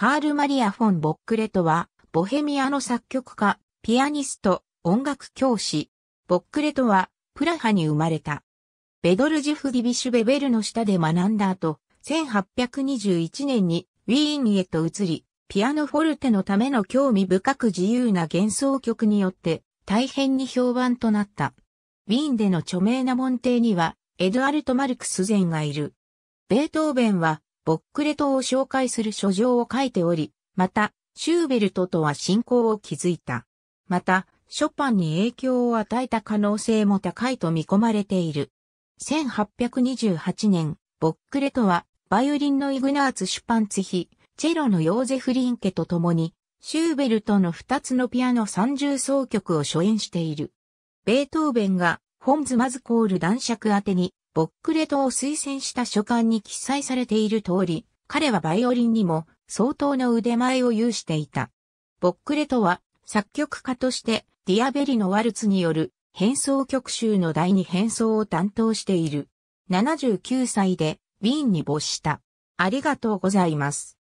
カール・マリア・フォン・ボックレトは、ボヘミアの作曲家、ピアニスト、音楽教師。ボックレトは、プラハに生まれた。ベドルジフ・ディビシュ・ベベルの下で学んだ後、1821年にウィーンへと移り、ピアノフォルテのための興味深く自由な幻想曲によって大変に評判となった。ウィーンでの著名な門弟には、エドアルト・マルクスゼンがいる。ベートーベンはボックレトを紹介する書状を書いており、また、シューベルトとは信仰を築いた。また、ショパンに影響を与えた可能性も高いと見込まれている。1828年、ボックレトは、バイオリンのイグナーツ・シュパンツヒ、チェロのヨーゼフ・リンケと共に、シューベルトの2つのピアノ30奏曲を初演している。ベートーベンが、ホンズ・マズコール男爵宛に、ボックレトを推薦した書簡に記載されている通り、彼はバイオリンにも相当の腕前を有していた。ボックレトは作曲家としてディアベリのワルツによる変奏曲集の第二変奏を担当している。79歳でウィーンに没した。ありがとうございます。